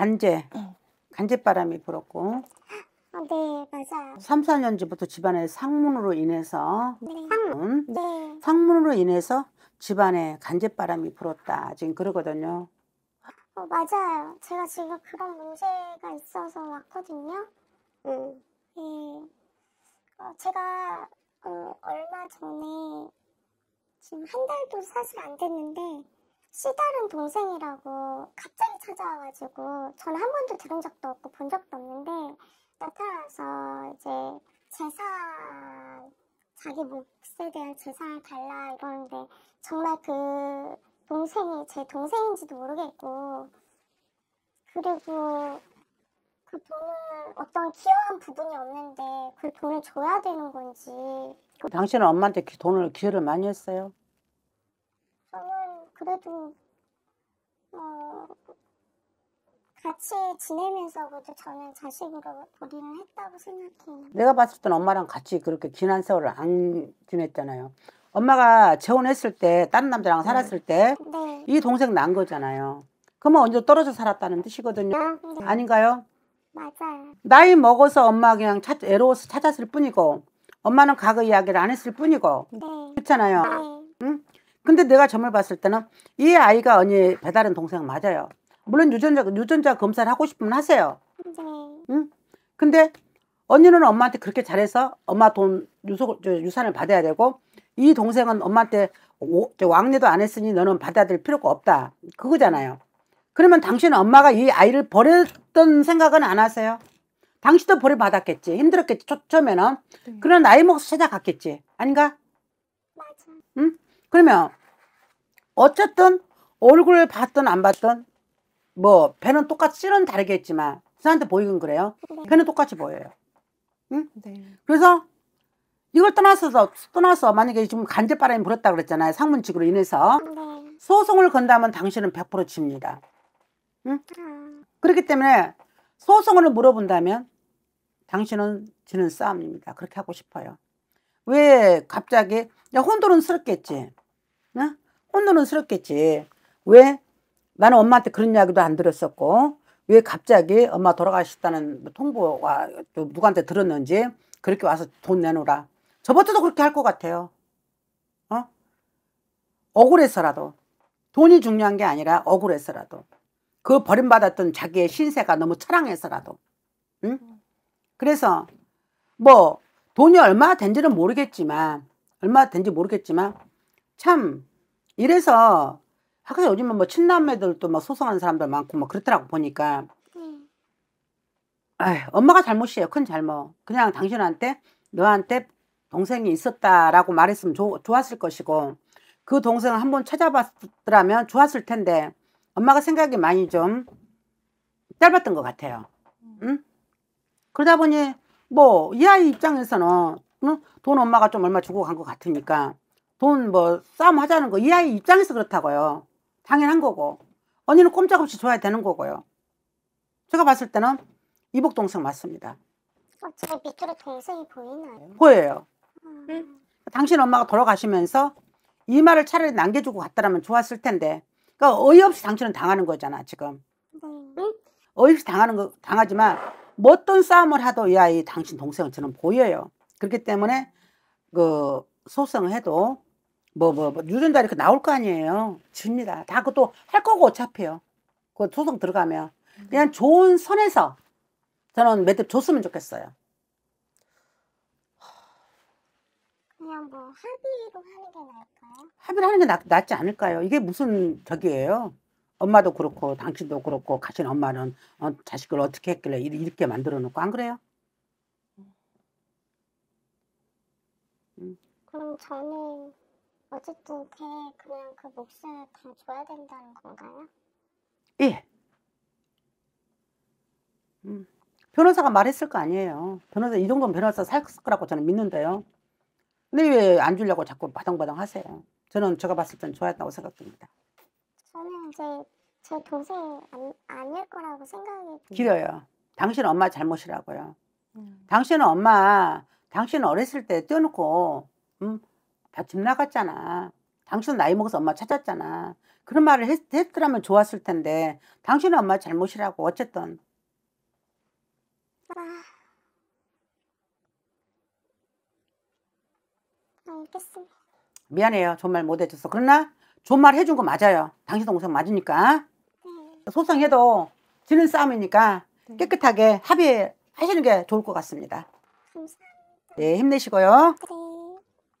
간제, 어. 간제바람이 불었고 아, 네, 맞아요. 3, 4년 전부터 집안의 상문으로 인해서 네. 상문, 네. 상문으로 인해서 집안에 간제바람이 불었다. 지금 그러거든요. 어, 맞아요. 제가 지금 그런 문제가 있어서 왔거든요. 음. 네. 어, 제가 어, 얼마 전에 지금 한 달도 사실 안 됐는데 시다른 동생이라고 갑자기 찾아와가지고 저는 한 번도 들은 적도 없고 본 적도 없는데 나타나서 이제 제사 자기 몫에 대한 제사를 달라 이러는데 정말 그 동생이 제 동생인지도 모르겠고 그리고 그돈은 어떤 기여한 부분이 없는데 그 돈을 줘야 되는 건지 그 당신은 엄마한테 돈을 기여를 많이 했어요? 그래도 어, 같이 지내면서 그래도 저는 자식으로 우리는 했다고 생각해요. 내가 봤을 땐 엄마랑 같이 그렇게 지난 세월을 안 지냈잖아요. 엄마가 재혼했을 때 다른 남자랑 네. 살았을 때이 네. 동생 난 거잖아요. 그러면 언제 떨어져 살았다는 뜻이거든요. 아, 네. 아닌가요? 맞아요. 나이 먹어서 엄마 그냥 찾, 애로워서 찾았을 뿐이고 엄마는 과거 이야기를 안 했을 뿐이고 네. 그렇잖아요. 네. 근데 내가 점을 봤을 때는 이 아이가 언니 배달은 동생 맞아요. 물론 유전자 유전자 검사를 하고 싶으면 하세요. 네. 응? 근데 언니는 엄마한테 그렇게 잘해서 엄마 돈 유속 유산을 받아야 되고 이 동생은 엄마한테 오, 왕래도 안 했으니 너는 받아들일 필요가 없다. 그거잖아요. 그러면 당신 엄마가 이 아이를 버렸던 생각은 안 하세요? 당신도 버려받았겠지. 힘들었겠지. 초점에는. 네. 그런 나이 먹어서 찾아갔겠지. 아닌가? 맞아. 응? 그러면 어쨌든 얼굴을 봤든 안 봤든 뭐 배는 똑같이 실은 다르겠지만 저한테 보이긴 그래요. 배는 똑같이 보여요. 응? 네. 그래서 이걸 떠나서 떠나서 만약에 지금 간제바람이 불었다 그랬잖아요. 상문칙으로 인해서 네. 소송을 건다면 당신은 100% 집니다. 응? 그렇기 때문에 소송을 물어본다면 당신은 지는 싸움입니다. 그렇게 하고 싶어요. 왜 갑자기 혼돈은스럽겠지 응? 혼돈스럽겠지왜 나는 엄마한테 그런 이야기도 안 들었었고 왜 갑자기 엄마 돌아가셨다는 통보가 누구한테 들었는지 그렇게 와서 돈 내놓으라 저번에도 그렇게 할 것 같아요 어? 억울해서라도 돈이 중요한 게 아니라 억울해서라도 그 버림받았던 자기의 신세가 너무 철랑해서라도 응? 그래서 뭐 돈이 얼마 된지는 모르겠지만 얼마 된지 모르겠지만 참 이래서 학교 요즘은 뭐 친남매들도 막 소송하는 사람들 많고 뭐 그렇더라고 보니까 네. 아휴, 엄마가 잘못이에요 큰 잘못 그냥 당신한테 너한테 동생이 있었다라고 말했으면 조, 좋았을 것이고 그 동생을 한번 찾아봤더라면 좋았을 텐데 엄마가 생각이 많이 좀 짧았던 것 같아요 음. 응? 그러다 보니 뭐이 아이 입장에서는 응? 돈 엄마가 좀 얼마 주고 간 것 같으니까 돈 뭐 싸움 하자는 거 이 아이 입장에서 그렇다고요. 당연한 거고 언니는 꼼짝없이 줘야 되는 거고요. 제가 봤을 때는 이복 동생 맞습니다. 어, 아, 제 밑으로 동생이 보이나요? 보여요. 음. 당신 엄마가 돌아가시면서 이 말을 차라리 남겨주고 갔더라면 좋았을 텐데 그러니까 어이없이 당신은 당하는 거잖아 지금. 네. 어이없이 당하는 거 당하지만 어떤 싸움을 하도 이 아이 당신 동생처럼 보여요. 그렇기 때문에 그 소송을 해도 뭐뭐 뭐, 뭐, 뭐 유전자 이렇게 나올 거 아니에요. 집니다. 다 그것도 할 거고 어차피요. 그 소송 들어가면 그냥 네. 좋은 선에서 저는 몇대 줬으면 좋겠어요. 그냥 뭐 합의로 하는 게 나을까요? 합의를 하는 게 낫, 낫지 않을까요? 이게 무슨 저기예요? 엄마도 그렇고 당신도 그렇고 가신 엄마는 어, 자식을 어떻게 했길래 이렇게 만들어 놓고 안 그래요? 음. 음. 그럼 저는 어쨌든 걔 그냥 그목숨을다 줘야 된다는 건가요? 예. 음. 변호사가 말했을 거 아니에요. 변호사 이 정도면 변호사 살 거라고 저는 믿는데요. 근데 왜 안 주려고 자꾸 바당바당 하세요? 저는 제가 봤을 땐 좋았다고 생각됩니다. 제제 동생 아니, 거라고 생각이 길어요. 당신 엄마 잘못이라고요. 음. 당신 엄마, 당신 어렸을 때 떼어놓고 음, 다집 나갔잖아. 당신 나이 먹어서 엄마 찾았잖아. 그런 말을 했, 더라면 좋았을 텐데 당신 엄마 잘못이라고 어쨌든. 아... 알겠습니다. 미안해요. 정말 못해줘서. 그러나 존말 해준 거 맞아요. 당신 동생 맞으니까. 소송해도 지는 싸움이니까 네. 깨끗하게 합의하시는 게 좋을 것 같습니다. 네, 힘내시고요. 네.